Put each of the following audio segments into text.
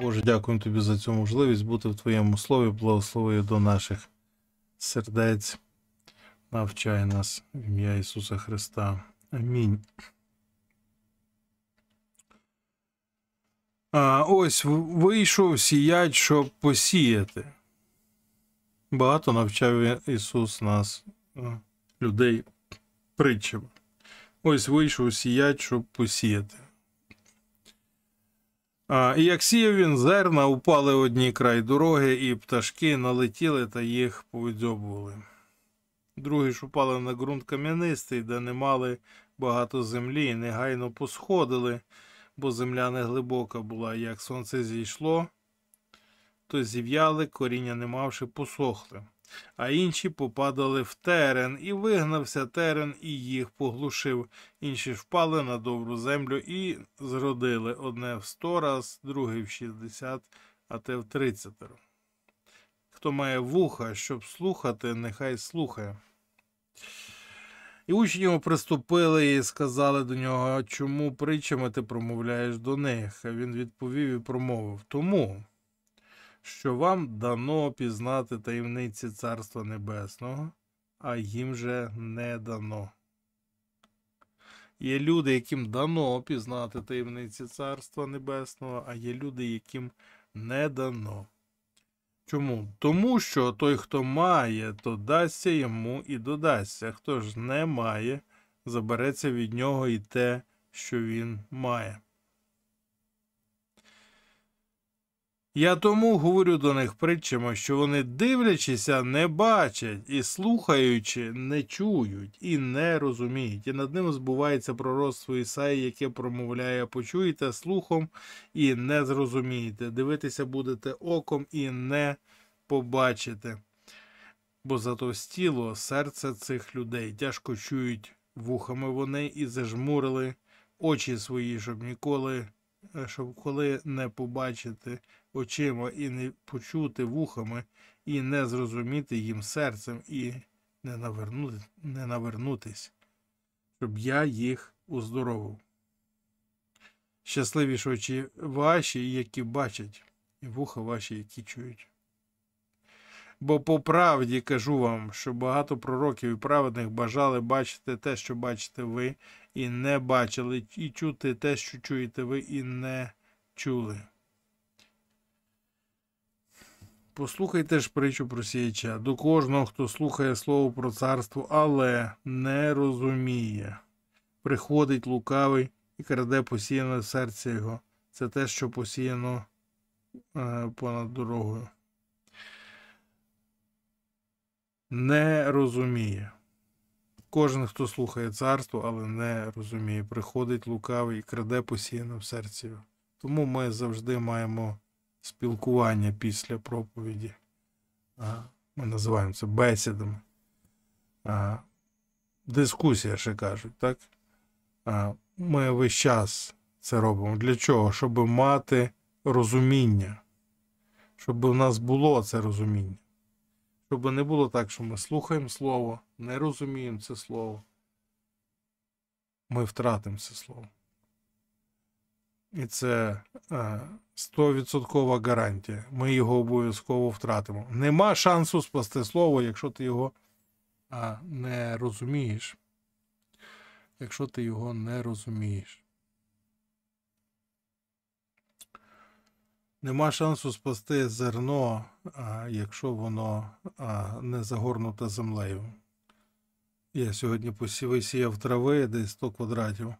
Боже, дякуємо тобі за цю можливість бути в твоєму слові, благослови до наших сердець. Навчай нас в ім'я Ісуса Христа. Амінь. А, Ось вийшов сіять, щоб посіяти. Багато навчав Ісус нас, е, людей, притчами. Ось вийшов сіять, щоб посіяти. І як сіяв він зерна, упали одні край дороги, і пташки налетіли та їх повидзьобували. Другі ж упали на ґрунт кам'янистий, де не мали багато землі, і негайно посходили, бо земля неглибока була, як сонце зійшло то тобто зів'яли, коріння не мавши, посохли, а інші попадали в терен, і вигнався терен, і їх поглушив. Інші впали на добру землю і зродили одне в сто раз, друге в шістдесят, а те в тридцятеро. Хто має вуха, щоб слухати, нехай слухає. І учні його приступили і сказали до нього, чому притчами ти промовляєш до них. Він відповів і промовив Тому, що вам дано опізнати таємниці Царства Небесного, а їм же не дано. Є люди, яким дано опізнати таємниці Царства Небесного, а є люди, яким не дано. Чому? Тому що той, хто має, то дасться йому і додасться. Хто ж не має, забереться від нього і те, що він має. Я тому говорю до них притчами, що вони дивлячися, не бачать, і слухаючи, не чують і не розуміють. І над ним збувається пророцтво Ісаї, яке промовляє, почуєте слухом і не зрозумієте. Дивитися будете оком і не побачите. Бо затовстіло серце цих людей тяжко чують вухами вони і зажмурили очі свої, щоб ніколи Е, щоб коли не побачити очима і не почути вухами, і не зрозуміти їм серцем, і не, навернути, не навернутись, щоб я їх уздоровив. Щасливі ж очі ваші, які бачать, і вуха ваші, які чують. Бо по правді кажу вам, що багато пророків і праведних бажали бачити те, що бачите ви, і не бачили, і чути те, що чуєте ви і не чули. Послухайте ж притчу про сіяча. До кожного, хто слухає слово про царство, але не розуміє. Приходить лукавий і краде посіяне в серці його. Це те, що посіяно е, понад дорогою. Не розуміє. Кожен, хто слухає царство, але не розуміє, приходить лукавий і краде посіяно в серці. Тому ми завжди маємо спілкування після проповіді. Ми називаємо це бесідами. Дискусія ще кажуть, так? Ми весь час це робимо. Для чого? Щоб мати розуміння, щоб у нас було це розуміння. Щоб не було так, що ми слухаємо слово, не розуміємо це слово. Ми втратимо це слово. І це е, стовідсоткова гарантія. Ми його обов'язково втратимо. Нема шансу спасти слово, якщо ти його е, не розумієш. Якщо ти його не розумієш. Нема шансу спасти зерно, якщо воно не загорнуте землею. Я сьогодні посів трави десь 100 квадратів.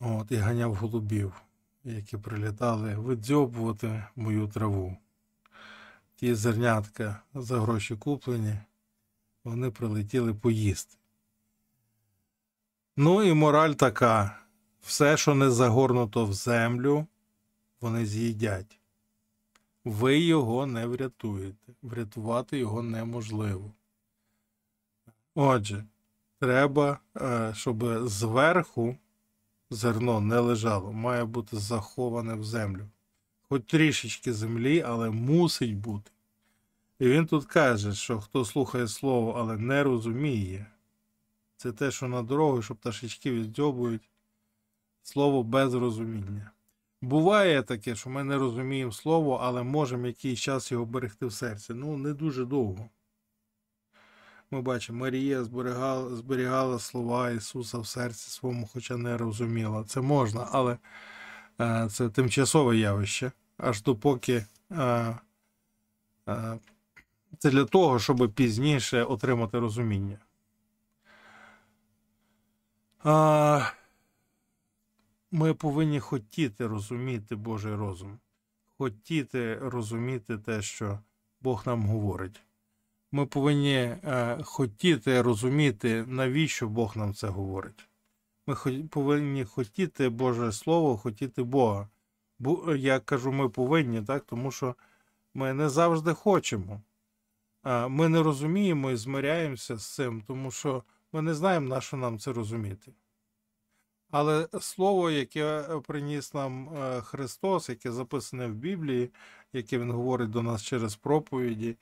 От, І ганяв голубів, які прилітали видзьобувати мою траву. Ті зернятка за гроші куплені, вони прилетіли поїсти. Ну і мораль така: все, що не загорнуто в землю вони з'їдять. Ви його не врятуєте. Врятувати його неможливо. Отже, треба, е, щоб зверху зерно не лежало, має бути заховане в землю. Хоч трішечки землі, але мусить бути. І він тут каже, що хто слухає слово, але не розуміє, це те, що на дорогу, що пташечки віддьобують, слово без розуміння. Буває таке, що ми не розуміємо слово, але можемо якийсь час його берегти в серці. Ну, не дуже довго. Ми бачимо, Марія зберігала, зберігала слова Ісуса в серці своєму, хоча не розуміла. Це можна, але е, це тимчасове явище. Аж допоки е, е, це для того, щоб пізніше отримати розуміння. Ми повинні хотіти розуміти Божий розум, хотіти розуміти те, що Бог нам говорить. Ми повинні е, хотіти розуміти, навіщо Бог нам це говорить. Ми повинні хотіти Боже Слово, хотіти Бога. Бо, я кажу, ми повинні, так, тому що ми не завжди хочемо. Ми не розуміємо і змиряємося з цим, тому що ми не знаємо, на що нам це розуміти. Але слово, яке е, приніс нам е, Христос, яке записане в Біблії, яке Він говорить до нас через проповіді,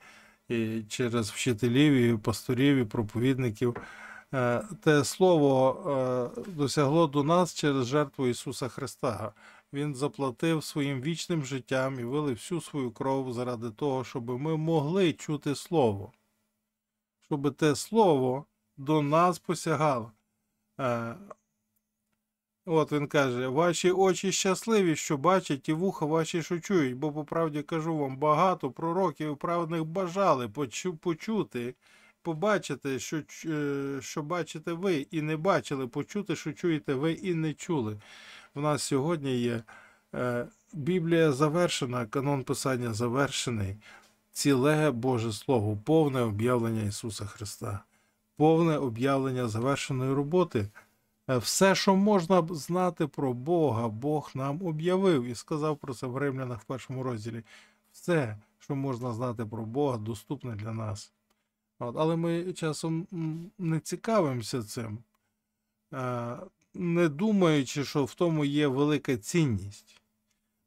і через вчителів, і пасторів, і проповідників, е, те слово досягло до нас через жертву Ісуса Христа. Він заплатив своїм вічним життям і вилив всю свою кров заради того, щоб ми могли чути Слово, щоб те Слово до нас посягало. От він каже, ваші очі щасливі, що бачать, і вуха ваші що чують, бо по правді кажу вам, багато пророків і праведних бажали почути, побачити, що е, що бачите ви, і не бачили, почути, що чуєте ви і не чули. В нас сьогодні є е, Біблія завершена, канон Писання завершений, ціле Боже Слово, повне об'явлення Ісуса Христа, повне об'явлення завершеної роботи. Е, все, що можна знати про Бога, Бог нам об'явив і сказав про це в Римлянах в першому розділі. Все, що можна знати про Бога, доступне для нас. От, Але ми часом не цікавимося цим, е, не думаючи, що в тому є велика цінність.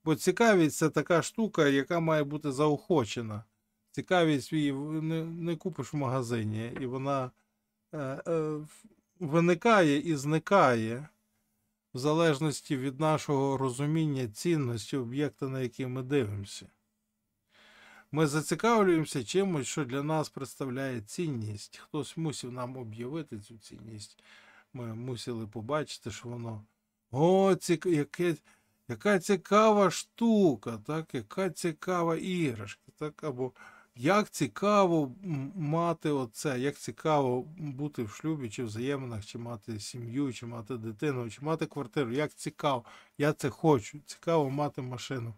Бо цікавість це така штука, яка має бути заохочена. Цікавість її не, не купиш в магазині, і вона. Е, виникає і зникає в залежності від нашого розуміння цінності об'єкта, на який ми дивимося. Ми зацікавлюємося чимось, що для нас представляє цінність. Хтось мусив нам об'явити цю цінність. Ми мусили побачити, що воно. О, ці... яке... яка цікава штука, так? яка цікава іграшка. так? або... Як цікаво мати оце, як цікаво бути в шлюбі, чи взаєминах, чи мати сім'ю, чи мати дитину, чи мати квартиру. Як цікаво, я це хочу. Цікаво мати машину,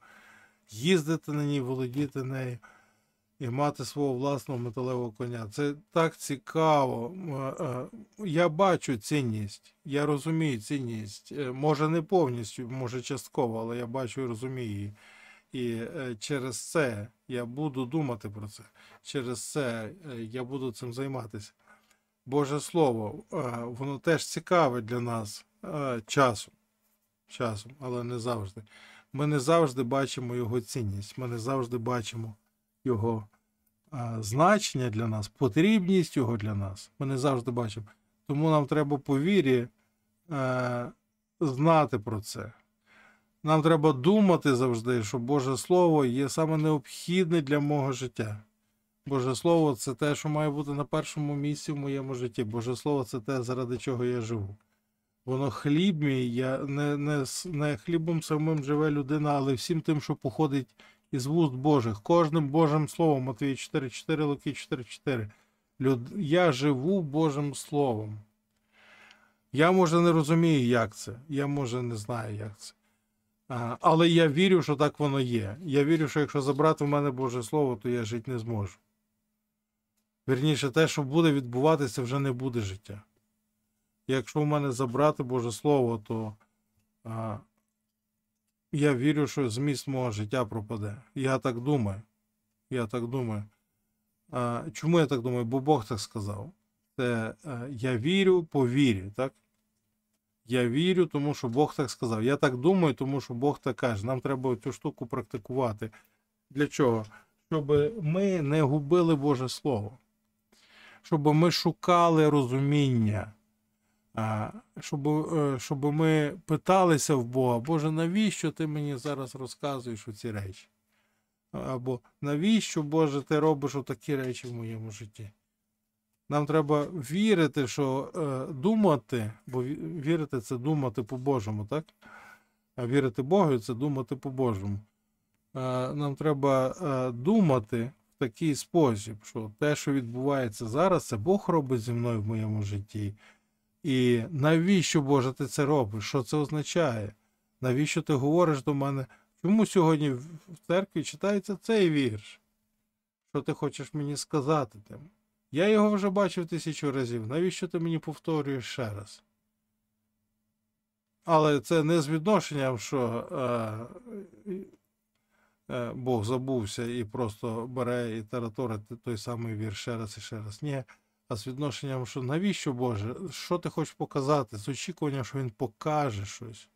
їздити на ній, володіти нею і мати свого власного металевого коня. Це так цікаво. Е, е, я бачу цінність, я розумію цінність. Е, може не повністю, може частково, але я бачу і розумію її. І е, через це я буду думати про це. Через це е, я буду цим займатися. Боже Слово, е, воно теж цікаве для нас часом. Часом, але не завжди. Ми не завжди бачимо його цінність, ми не завжди бачимо його значення для нас, потрібність його для нас. Ми не завжди бачимо. Тому нам треба по вірі знати про це. Нам треба думати завжди, що Боже Слово є саме необхідне для мого життя. Боже Слово це те, що має бути на першому місці в моєму житті. Боже Слово це те, заради чого я живу. Воно хліб мій, я не, не, не хлібом самим живе людина, але всім тим, що походить із вуст Божих, кожним Божим Словом, Матвій 4,4, Луки 4,4. Люд... Я живу Божим Словом. Я може не розумію, як це. Я може не знаю, як це. Але я вірю, що так воно є. Я вірю, що якщо забрати в мене Боже Слово, то я жити не зможу. Вірніше, те, що буде відбуватися, вже не буде життя. Якщо в мене забрати Боже Слово, то а, я вірю, що зміст мого життя пропаде. Я так думаю. Я так думаю. А, Чому я так думаю? Бо Бог так сказав. Це а, е, я вірю по вірі. так? Я вірю, тому що Бог так сказав. Я так думаю, тому що Бог так каже. Нам треба цю штуку практикувати. Для чого? Щоб ми не губили Боже Слово, щоб ми шукали розуміння, щоб е, щоб ми питалися в Бога, Боже, навіщо ти мені зараз розказуєш оці речі? Або навіщо, Боже, ти робиш отакі речі в моєму житті? Нам треба вірити, що е, думати, бо вірити це думати по-божому, так? А вірити Богу це думати по-божому. Е, нам треба е, думати в такий спосіб, що те, що відбувається зараз, це Бог робить зі мною в моєму житті. І навіщо, Боже, ти це робиш? Що це означає? Навіщо ти говориш до мене? Чому сьогодні в церкві читається цей вірш? Що ти хочеш мені сказати тим? Я його вже бачив тисячу разів. Навіщо ти мені повторюєш ще раз? Але це не з відношенням, що е, е, Бог забувся і просто бере і тераторить той самий вір ще раз і ще раз. Ні. А з відношенням, що навіщо Боже? Що ти хочеш показати? З очікуванням, що він покаже щось.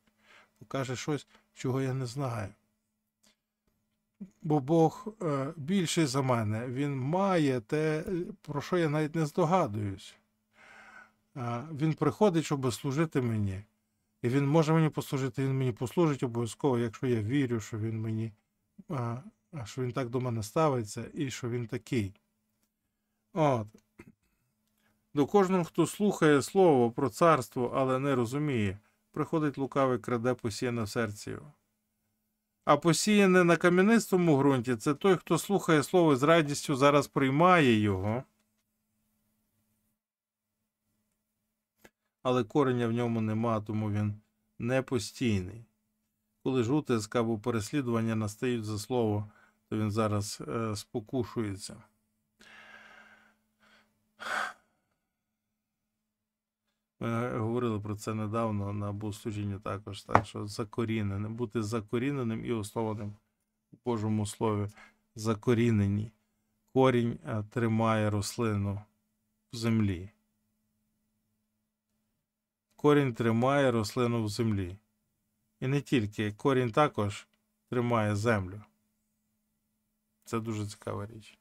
Покаже щось, чого я не знаю бо Бог е, більший за мене, Він має те, про що я навіть не здогадуюсь. Е, він приходить, щоб служити мені. І він може мені послужити, він мені послужить обов'язково, якщо я вірю, що він мені, е, що він так до мене ставиться і що він такий. От. До кожного, хто слухає слово про царство, але не розуміє, приходить лукавий краде посіє на серці його. А посіяне на кам'янистому ґрунті це той, хто слухає слово і з радістю зараз приймає його, але кореня в ньому нема, тому він не постійний. Коли ж утиск або переслідування настають за слово, то він зараз е, спокушується. Ми говорили про це недавно на богослужінні також, так що закорінене. бути закоріненим і основаним у Божому слові. Закорінені. Корінь е, тримає рослину в землі. Корінь тримає рослину в землі. І не тільки корінь також тримає землю. Це дуже цікава річ.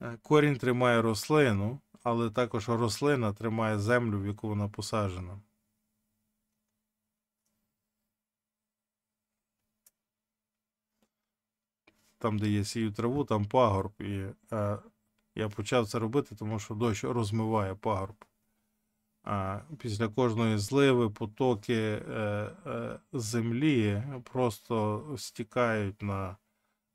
Е, корінь тримає рослину але також рослина тримає землю, в яку вона посаджена. Там, де є сію траву, там пагорб. І е, я почав це робити, тому що дощ розмиває пагорб. А Після кожної зливи потоки е, е, землі просто стікають на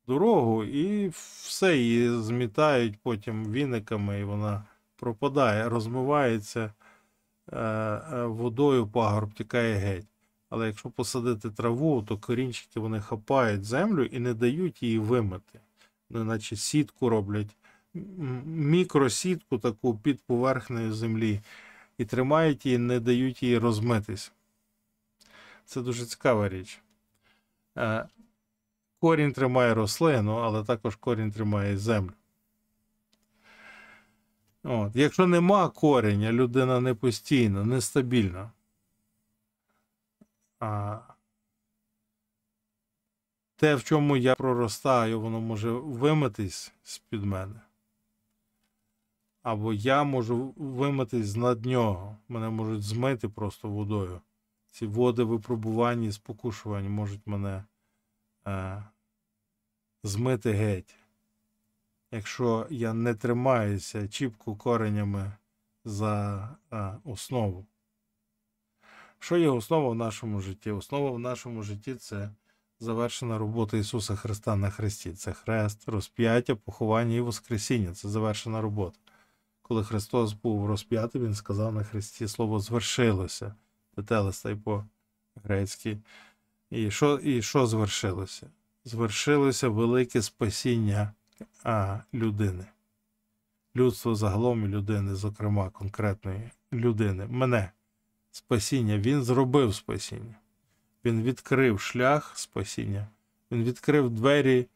дорогу і все її змітають потім віниками, і вона пропадає, розмивається е, е, водою, пагорб тікає геть. Але якщо посадити траву, то корінчики вони хапають землю і не дають її вимити. Ну, наче сітку роблять, мікросітку таку під поверхнею землі, і тримають її, не дають її розмитись. Це дуже цікава річ. Е, корінь тримає рослину, але також корінь тримає землю. От. Якщо нема кореня, людина не постійна, нестабільна. А те, в чому я проростаю, воно може вимитись з-під мене. Або я можу вимитись з над нього. Мене можуть змити просто водою. Ці води випробувань і спокушувань можуть мене е, змити геть якщо я не тримаюся чіпку коренями за а, е, основу. Що є основа в нашому житті? Основа в нашому житті це завершена робота Ісуса Христа на Христі. Це хрест, розп'яття, поховання і Воскресіння. Це завершена робота. Коли Христос був розп'ятий, Він сказав на Христі слово звершилося. Тетелеста й по-грецьки. І що, І що звершилося? Звершилося велике спасіння а людини. Людство загалом і людини, зокрема, конкретної людини, мене спасіння. Він зробив спасіння. Він відкрив шлях спасіння, він відкрив двері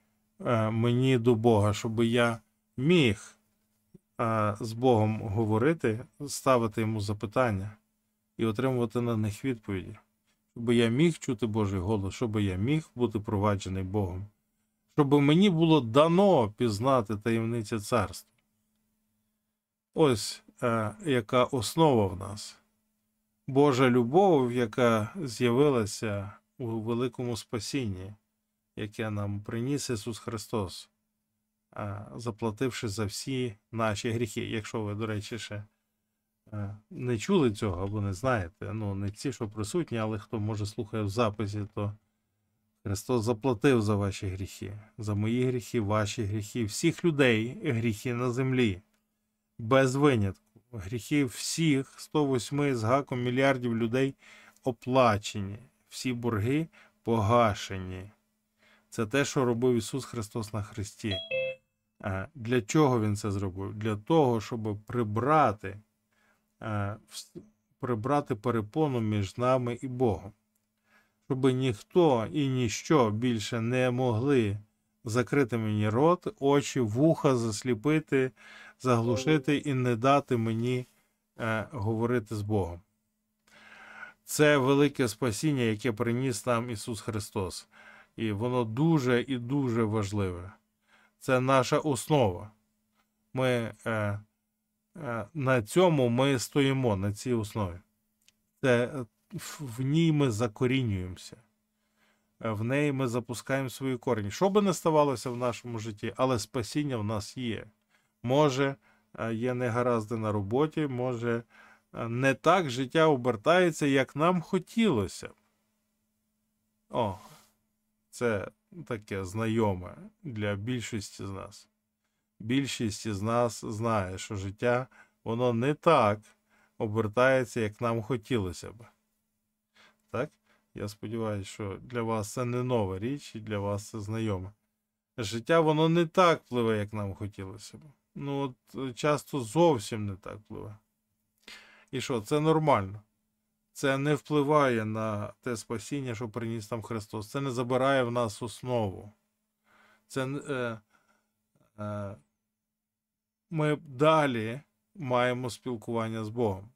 е, мені до Бога, щоб я міг е, з Богом говорити, ставити йому запитання і отримувати на них відповіді, щоб я міг чути Божий голос, щоб я міг бути проваджений Богом щоб мені було дано пізнати таємниці царств, Ось е, яка основа в нас. Божа любов, яка з'явилася у великому спасінні, яке нам приніс Ісус Христос, е, заплативши за всі наші гріхи. Якщо ви, до речі, ще е, не чули цього або не знаєте, ну не ті, що присутні, але хто може слухає в записі, то Христос заплатив за ваші гріхи, за мої гріхи, ваші гріхи, всіх людей, гріхи на землі, без винятку. Гріхи всіх 108 з гаком мільярдів людей оплачені, всі борги погашені. Це те, що робив Ісус Христос на Христі. Для чого Він це зробив? Для того, щоб прибрати прибрати перепону між нами і Богом щоб ніхто і ніщо більше не могли закрити мені рот, очі, вуха засліпити, заглушити і не дати мені е, говорити з Богом. Це велике спасіння, яке приніс нам Ісус Христос. І воно дуже і дуже важливе. Це наша основа. Ми е, е, На цьому ми стоїмо на цій основі. Це в ній ми закорінюємося, е, в неї ми запускаємо свої корені. Що би не ставалося в нашому житті, але спасіння в нас є. Може, е, є негаразди на роботі, може, е, не так життя обертається, як нам хотілося. О, це таке знайоме для більшості з нас. Більшість з нас знає, що життя воно не так обертається, як нам хотілося б так? Я сподіваюся, що для вас це не нова річ і для вас це знайоме. Життя воно не так впливе, як нам хотілося б. Ну, от е, часто зовсім не так пливе. І що, це нормально. Це не впливає на те спасіння, що приніс нам Христос. Це не забирає в нас основу. Це е, е, Ми далі маємо спілкування з Богом.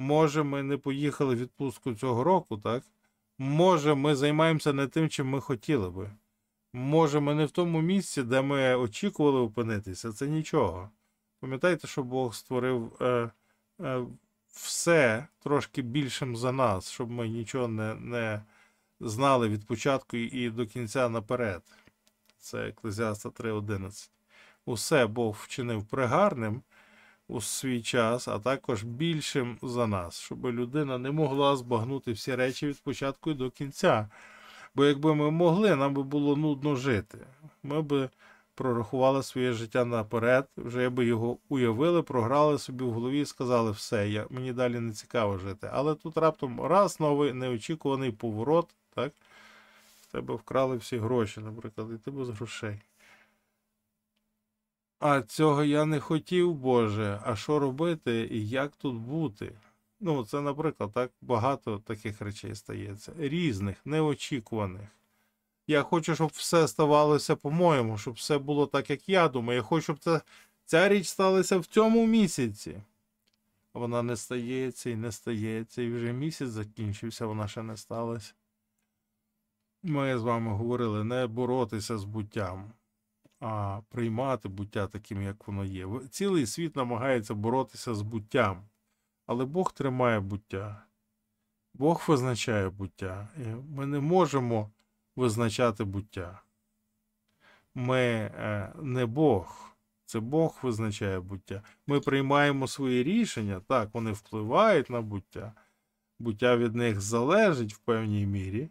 Може, ми не поїхали в відпустку цього року, так? Може, ми займаємося не тим, чим ми хотіли би. Може, ми не в тому місці, де ми очікували опинитися, це нічого. Пам'ятайте, що Бог створив е, е, все трошки більшим за нас, щоб ми нічого не не знали від початку і до кінця наперед. Це Еклезіаста 3.11. Усе Бог вчинив пригарним, у свій час, а також більшим за нас, щоб людина не могла збагнути всі речі від початку і до кінця. Бо якби ми могли, нам би було нудно жити. Ми б прорахували своє життя наперед, вже би його уявили, програли собі в голові і сказали, все, я, мені далі не цікаво жити. Але тут раптом раз новий неочікуваний поворот, так? В тебе вкрали всі гроші, наприклад, і ти без грошей. А цього я не хотів, Боже, а що робити і як тут бути? Ну, це, наприклад, так багато таких речей стається, різних, неочікуваних. Я хочу, щоб все ставалося по-моєму, щоб все було так, як я думаю. Я хочу, щоб це, ця річ сталася в цьому місяці. Вона не стається і не стається, і вже місяць закінчився, вона ще не сталася. Ми з вами говорили не боротися з буттям а приймати буття таким, як воно є. Цілий світ намагається боротися з буттям, але Бог тримає буття, Бог визначає буття. Ми не можемо визначати буття. Ми е, не Бог, це Бог визначає буття. Ми приймаємо свої рішення, так, вони впливають на буття, буття від них залежить в певній мірі.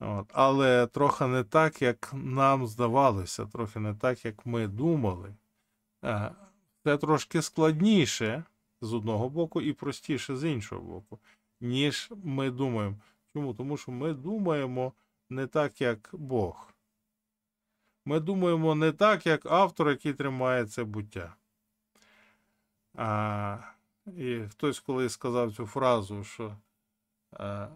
От. Але трохи не так, як нам здавалося, трохи не так, як ми думали. Е, це трошки складніше з одного боку і простіше з іншого боку, ніж ми думаємо. Чому? Тому що ми думаємо не так, як Бог. Ми думаємо не так, як автор, який тримає це буття. А, І хтось колись сказав цю фразу, що. Е,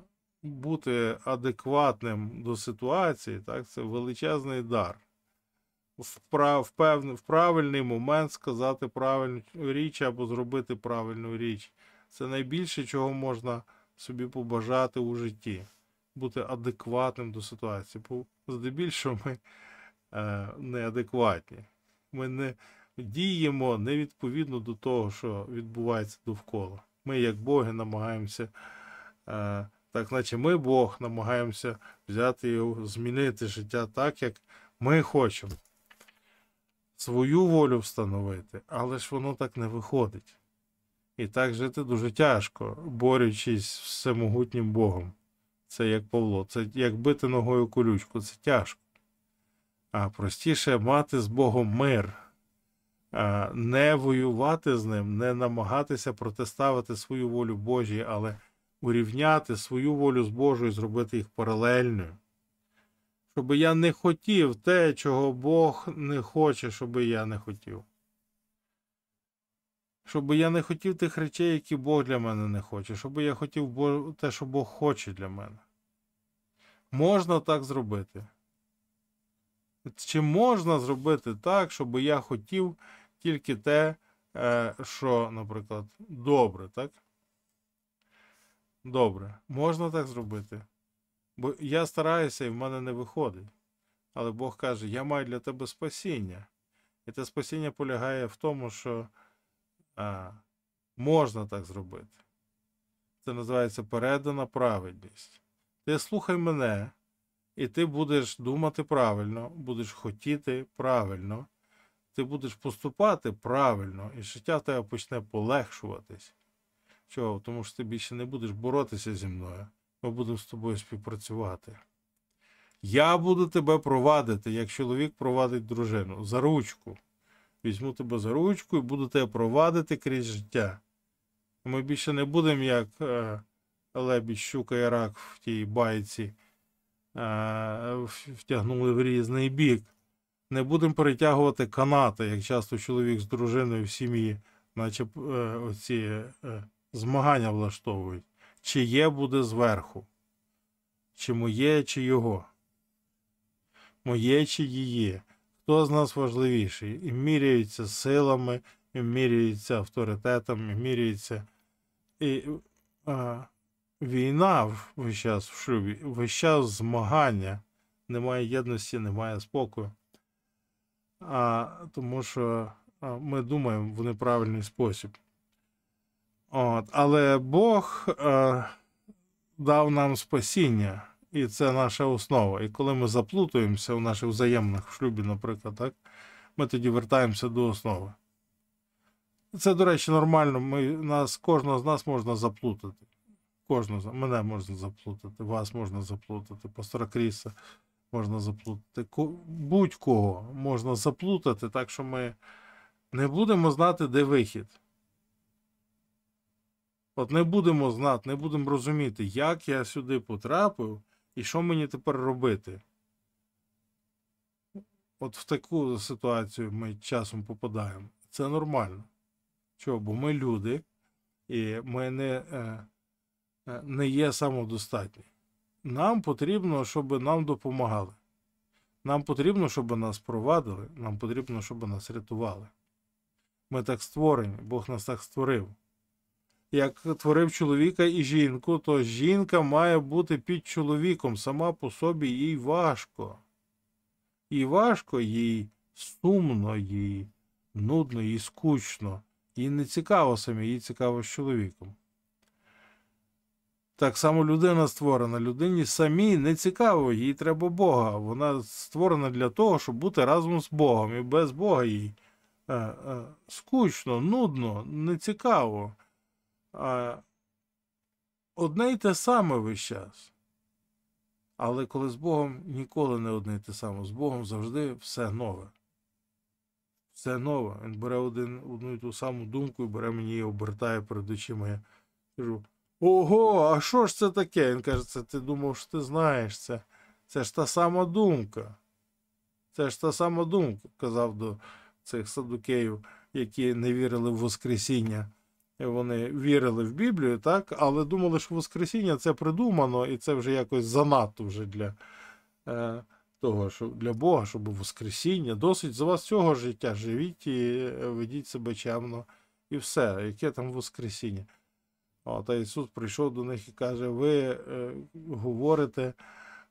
бути адекватним до ситуації, так, це величезний дар. В, прав, в, певний, в правильний момент сказати правильну річ або зробити правильну річ. Це найбільше, чого можна собі побажати у житті, бути адекватним до ситуації. Бо здебільшого ми е, неадекватні. Ми не діємо невідповідно до того, що відбувається довкола. Ми, як Боги, намагаємося. Е, так, наче ми Бог намагаємося взяти і змінити життя так, як ми хочемо. Свою волю встановити, але ж воно так не виходить. І так жити дуже тяжко, борючись з всемогутнім Богом. Це як Павло, це як бити ногою колючку, це тяжко. А простіше мати з Богом мир, не воювати з ним, не намагатися протиставити свою волю Божій, але урівняти свою волю з Божою, зробити їх паралельною. Щоб я не хотів те, чого Бог не хоче, щоб я не хотів. Щоб я не хотів тих речей, які Бог для мене не хоче, щоб я хотів те, що Бог хоче для мене. Можна так зробити? Чи можна зробити так, щоб я хотів тільки те, е, що, наприклад, добре, так? Добре, можна так зробити. Бо я стараюся і в мене не виходить. Але Бог каже, я маю для тебе спасіння. І те спасіння полягає в тому, що а, можна так зробити. Це називається передана праведність. Ти слухай мене, і ти будеш думати правильно, будеш хотіти правильно, ти будеш поступати правильно, і життя в тебе почне полегшуватись. Чого? Тому що ти більше не будеш боротися зі мною. Ми будемо з тобою співпрацювати. Я буду тебе провадити, як чоловік провадить дружину, за ручку. Візьму тебе за ручку і буду тебе провадити крізь життя. Ми більше не будемо, як е, лебідь, щука і рак в тій байці, е, втягнули в різний бік. Не будемо перетягувати канати, як часто чоловік з дружиною в сім'ї, наче е, оці е, змагання влаштовують. Чиє буде зверху? Чи моє, чи його? Моє чи її? Хто з нас важливіший? І міряються силами, і міряються авторитетом, і міряються. І а, війна весь час в шлюбі, весь час змагання. Немає єдності, немає спокою. А, Тому що а, ми думаємо в неправильний спосіб. От, Але Бог е, дав нам спасіння, і це наша основа. І коли ми заплутуємося у наших взаємних в шлюбі, наприклад, так, ми тоді вертаємося до основи. Це, до речі, нормально. Ми, нас, Кожного з нас можна заплутати. Кожного Мене можна заплутати, вас можна заплутати, пастора Кріса можна заплутати. Будь-кого можна заплутати, так що ми не будемо знати, де вихід. От не будемо знати, не будемо розуміти, як я сюди потрапив і що мені тепер робити. От в таку ситуацію ми часом попадаємо. Це нормально. Чого? Бо ми люди, і ми не, е, е, не є самодостатні. Нам потрібно, щоб нам допомагали. Нам потрібно, щоб нас провадили, нам потрібно, щоб нас рятували. Ми так створені, Бог нас так створив як творив чоловіка і жінку, то жінка має бути під чоловіком, сама по собі їй важко. І важко їй, сумно їй, нудно їй, скучно, їй не цікаво самі, їй цікаво з чоловіком. Так само людина створена. Людині самій не цікаво, їй треба Бога. Вона створена для того, щоб бути разом з Богом. І без Бога їй е, е, скучно, нудно, не цікаво одне й те саме весь час. Але коли з Богом ніколи не одне й те саме, з Богом завжди все нове. Все нове. Він бере один, одну і ту саму думку і бере мені і обертає перед очима. Я кажу: Ого, а що ж це таке? Він каже, це ти думав, що ти знаєш це. Це ж та сама думка. Це ж та сама думка, казав до цих садукеїв, які не вірили в Воскресіння. Вони вірили в Біблію, так, але думали, що Воскресіння це придумано, і це вже якось занадто вже для е, того, що для Бога, щоб Воскресіння. Досить за вас цього життя. Живіть і е, ведіть себе чемно, і все, яке там Воскресіння. От та Ісус прийшов до них і каже: Ви е, говорите,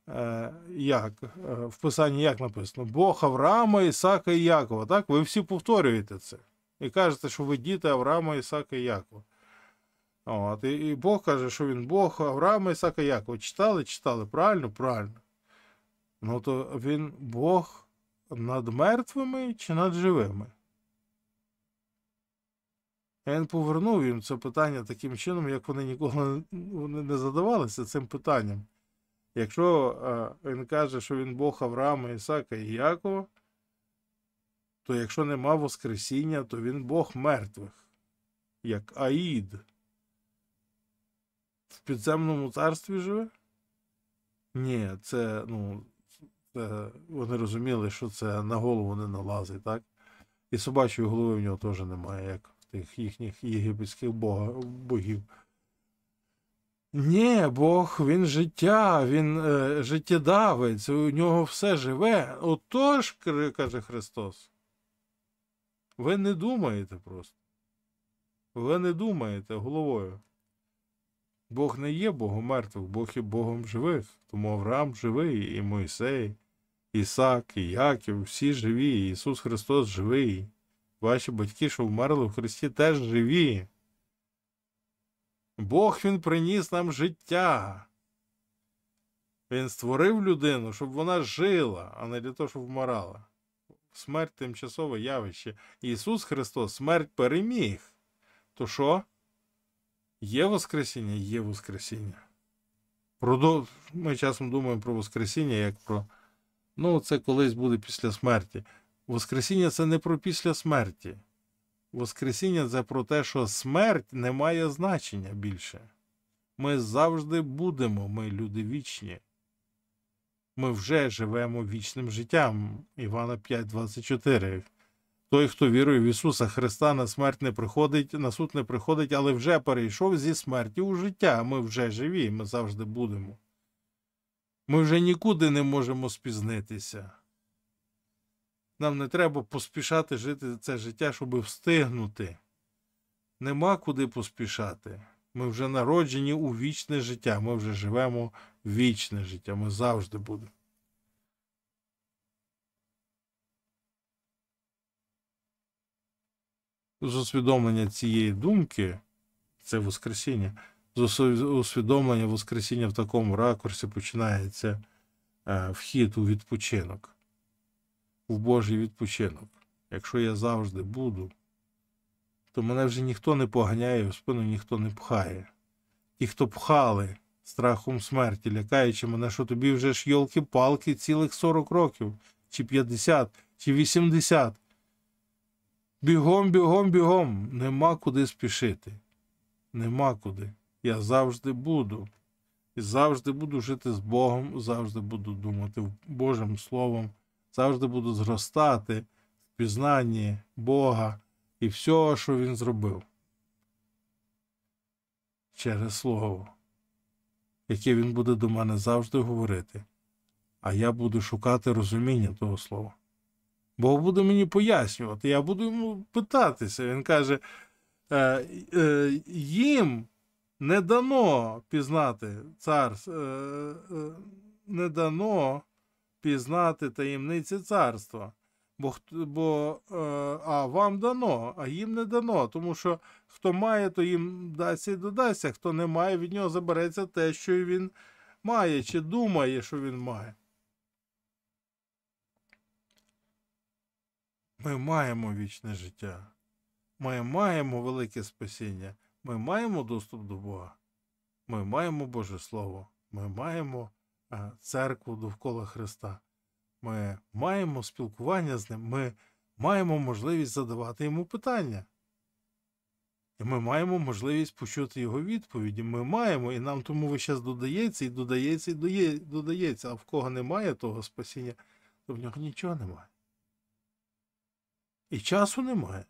е, як е, в Писанні як написано: Бог Авраама, Ісака і Якова. Так, ви всі повторюєте це і кажете, що ви діти Авраама, Ісака і Якова. От, і, і Бог каже, що він Бог Авраама, Ісака і Якова. Читали, читали, правильно? Правильно. Ну, то він Бог над мертвими чи над живими? І він повернув їм це питання таким чином, як вони ніколи вони не задавалися цим питанням. Якщо а, е, він каже, що він Бог Авраама, Ісака і Якова, то якщо нема Воскресіння, то він Бог мертвих, як Аїд. В підземному царстві живе? Ні, це, ну, це, вони розуміли, що це на голову не налазить, так? І собачої голови в нього теж немає, як в тих їхніх єгипетських бога, богів. Ні, Бог, він життя, він е, життєдавець, у нього все живе. Отож, каже Христос. Ви не думаєте просто. Ви не думаєте головою. Бог не є Богом мертвих, Бог є Богом живих. Тому Авраам живий, і Мойсей, Ісак, і Яків, всі живі, Ісус Христос живий. Ваші батьки, що вмерли в Христі, теж живі. Бог Він приніс нам життя. Він створив людину, щоб вона жила, а не для того, щоб вмирала. Смерть тимчасове явище. Ісус Христос, смерть переміг. То що? Є Воскресіння? Є Воскресіння. Ми часом думаємо про Воскресіння, як про. Ну, це колись буде після смерті. Воскресіння це не про після смерті. Воскресіння це про те, що смерть не має значення більше. Ми завжди будемо, ми люди вічні ми вже живемо вічним життям. Івана 5,24. Той, хто вірує в Ісуса Христа, на смерть не приходить, на суд не приходить, але вже перейшов зі смерті у життя. Ми вже живі, ми завжди будемо. Ми вже нікуди не можемо спізнитися. Нам не треба поспішати жити це життя, щоб встигнути. Нема куди поспішати. Ми вже народжені у вічне життя, ми вже живемо вічне життя, ми завжди будемо. З усвідомлення цієї думки, це Воскресіння, з усвідомлення Воскресіння в такому ракурсі починається е, вхід у відпочинок, у Божий відпочинок. Якщо я завжди буду то мене вже ніхто не поганяє, в спину ніхто не пхає. Ті, хто пхали страхом смерті, лякаючи мене, що тобі вже ж йолки-палки цілих 40 років, чи 50, чи 80. Бігом, бігом, бігом, нема куди спішити. Нема куди. Я завжди буду. І завжди буду жити з Богом, завжди буду думати Божим Словом, завжди буду зростати в пізнанні Бога, і все, що він зробив через слово, яке він буде до мене завжди говорити, а я буду шукати розуміння того слова. Бог буде мені пояснювати, я буду йому питатися. Він каже, е, е, їм не дано пізнати цар, е, е, не дано пізнати таємниці царства. Бо бо е, а вам дано, а їм не дано. Тому що хто має, то їм дасться і додасться, хто не має, від нього забереться те, що він має, чи думає, що він має. Ми маємо вічне життя. Ми маємо велике спасіння. Ми маємо доступ до Бога. Ми маємо Боже Слово. Ми маємо е, церкву довкола Христа. Ми маємо спілкування з ним, ми маємо можливість задавати йому питання. І ми маємо можливість почути його відповіді. Ми маємо, і нам тому весь час додається, і додається, і додається. А в кого немає того спасіння, то в нього нічого немає. І часу немає,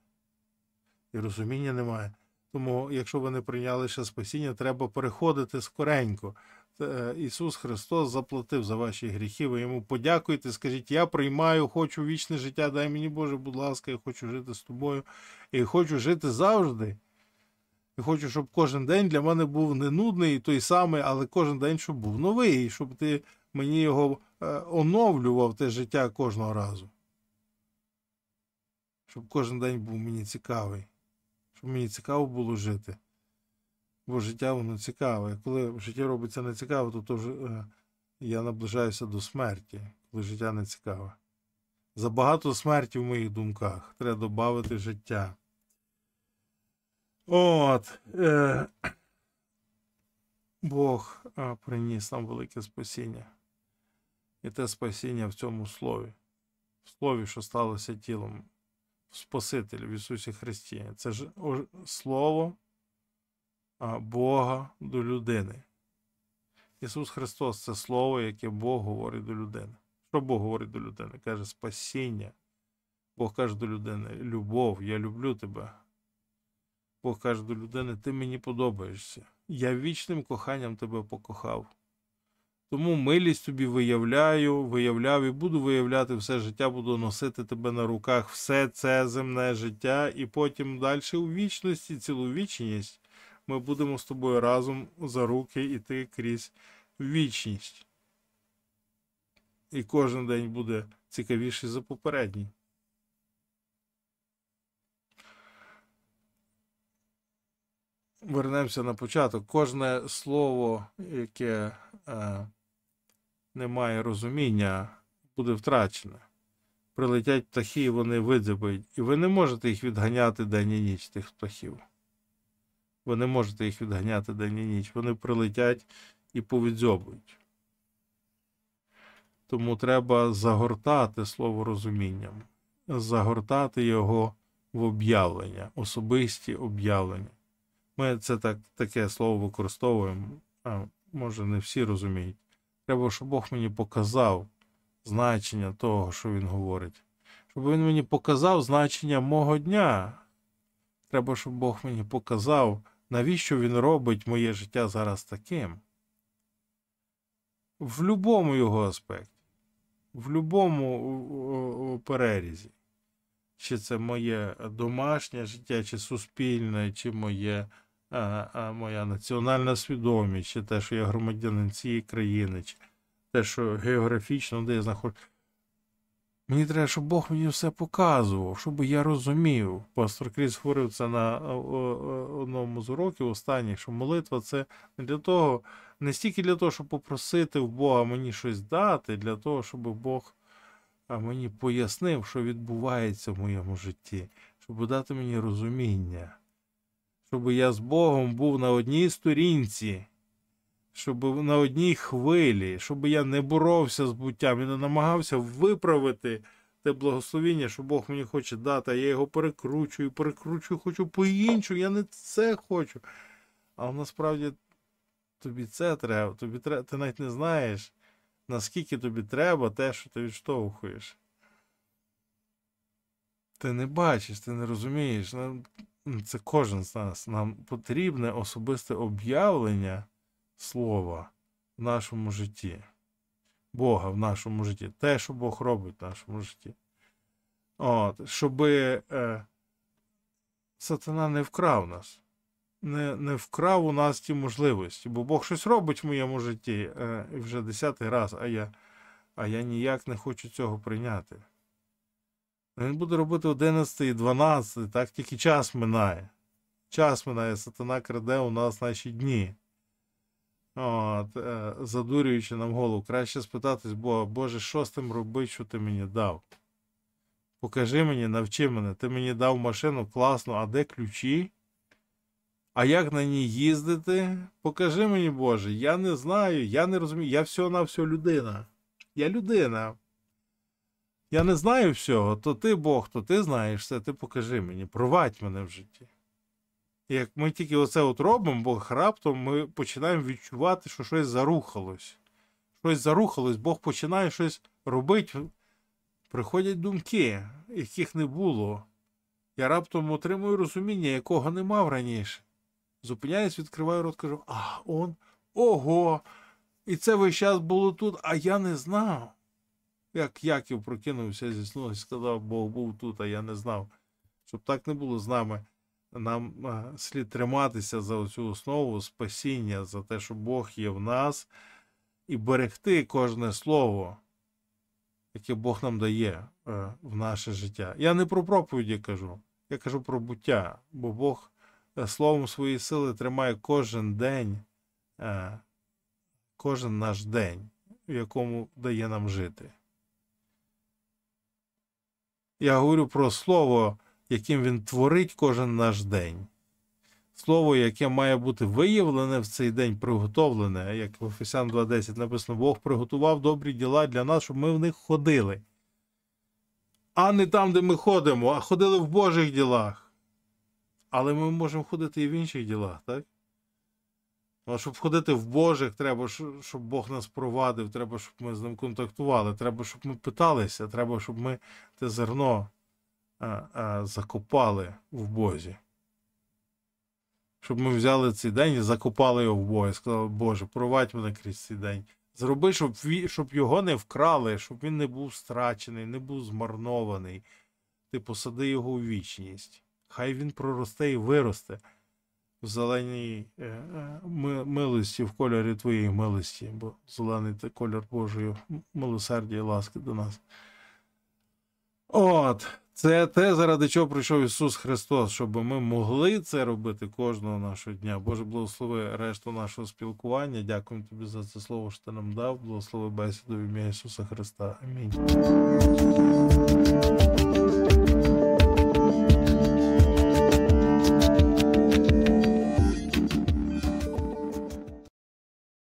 і розуміння немає. Тому, якщо ви не прийняли ще спасіння, треба переходити скоренько. Е, Ісус Христос заплатив за ваші гріхи. Ви йому подякуйте, скажіть, я приймаю, хочу вічне життя. Дай мені Боже, будь ласка, я хочу жити з тобою. І хочу жити завжди. І хочу, щоб кожен день для мене був не нудний той самий, але кожен день, щоб був новий, і щоб ти мені його е, оновлював те життя кожного разу. Щоб кожен день був мені цікавий, щоб мені цікаво було жити бо життя воно цікаве. Коли життя робиться нецікаве, то, то ж, е, я наближаюся до смерті, коли життя не цікаве. Забагато смерті в моїх думках. Треба додати життя. От. Е, Бог е, приніс нам велике спасіння. І те спасіння в цьому слові, в слові, що сталося тілом, в Спасителі в Ісусі Христі. Це ж слово Бога до людини. Ісус Христос це слово, яке Бог говорить до людини. Що Бог говорить до людини? Каже спасіння. Бог каже до людини: любов, я люблю тебе. Бог каже до людини, ти мені подобаєшся. Я вічним коханням тебе покохав. Тому милість тобі виявляю, виявляв і буду виявляти все життя, буду носити тебе на руках, все це земне життя, і потім далі у вічності, цілу вічність ми будемо з тобою разом за руки іти крізь вічність. І кожен день буде цікавіший за попередній. Вернемося на початок. Кожне слово, яке е, не має розуміння, буде втрачене. Прилетять птахи, і вони видзибають. І ви не можете їх відганяти день і ніч тих птахів. Ви не можете їх відганяти день і ніч. Вони прилетять і повідзьобують. Тому треба загортати слово розумінням, загортати його в об'явлення, особисті об'явлення. Ми це так, таке слово використовуємо, а може не всі розуміють. Треба, щоб Бог мені показав значення того, що Він говорить, щоб він мені показав значення мого дня. Треба, щоб Бог мені показав, навіщо він робить моє життя зараз таким. В любому його аспекті, в будь любому перерізі. Чи це моє домашнє життя, чи суспільне, чи моє, а, а, моя національна свідомість, чи те, що я громадянин цієї країни, чи те, що географічно, де я знаходжусь. Мені треба, щоб Бог мені все показував, щоб я розумів. Пастор Кріс говорив це на е, одному з уроків останніх, що молитва це не для того, не стільки для того, щоб попросити в Бога мені щось дати, для того, щоб Бог мені пояснив, що відбувається в моєму житті, щоб дати мені розуміння, щоб я з Богом був на одній сторінці щоб на одній хвилі, щоб я не боровся з буттям і не намагався виправити те благословіння, що Бог мені хоче дати, а я його перекручую, перекручую, хочу по-іншому, я не це хочу. А насправді тобі це треба, тобі треба, ти навіть не знаєш, наскільки тобі треба те, що ти відштовхуєш. Ти не бачиш, ти не розумієш. Це кожен з нас. Нам потрібне особисте об'явлення Слова в нашому житті, Бога в нашому житті, те, що Бог робить в нашому житті. От, Щоб е, сатана не вкрав нас, не не вкрав у нас ті можливості, бо Бог щось робить в моєму житті е, вже десятий раз, а я, а я ніяк не хочу цього прийняти. Він буде робити 11 і 12, так тільки час минає. Час минає, сатана краде у нас наші дні. От, задурюючи нам голову. Краще спитатись, Бога, Боже, що з тим робить, що ти мені дав? Покажи мені, навчи мене, ти мені дав машину класно, а де ключі? А як на ній їздити? Покажи мені, Боже, я не знаю, я не розумію, я всього-навсього людина. Я людина. Я не знаю всього, то ти Бог, то ти знаєш все, ти покажи мені, провадь мене в житті. Як ми тільки оце от робимо, бо раптом ми починаємо відчувати, що щось зарухалось. Щось зарухалось, Бог починає щось робити. Приходять думки, яких не було. Я раптом отримую розуміння, якого не мав раніше. Зупиняюсь, відкриваю рот, кажу, а он ого! І це весь час було тут, а я не знав. Як Яків прокинувся зі сну і сказав, Бог був тут, а я не знав. Щоб так не було з нами. Нам е, слід триматися за цю основу спасіння, за те, що Бог є в нас, і берегти кожне слово, яке Бог нам дає е, в наше життя. Я не про проповіді кажу, я кажу про буття, бо Бог е, словом своєї сили тримає кожен день, кожен наш день, в якому дає нам жити. Я говорю про слово яким він творить кожен наш день. Слово, яке має бути виявлене в цей день, приготовлене, як в Ефесян 2.10 написано, Бог приготував добрі діла для нас, щоб ми в них ходили. А не там, де ми ходимо, а ходили в Божих ділах. Але ми можемо ходити і в інших ділах, так? Ну, а щоб ходити в Божих, треба, щоб Бог нас провадив, треба, щоб ми з ним контактували, треба, щоб ми питалися, треба, щоб ми те зерно закопали в Бозі. Щоб ми взяли цей день і закопали його в Бозі. Сказали, Боже, провадь мене крізь цей день. Зроби, щоб щоб його не вкрали, щоб він не був страчений, не був змарнований. Ти посади його у вічність. Хай він проросте і виросте в зеленій е, е, милості, в кольорі твоєї милості, бо зелений це кольор Божої милосердя і ласки до нас. От. Це те, заради чого прийшов Ісус Христос, щоб ми могли це робити кожного нашого дня. Боже, благослови решту нашого спілкування. Дякуємо тобі за це слово, що ти нам дав. Благослови бесіду в ім'я Ісуса Христа. Амінь.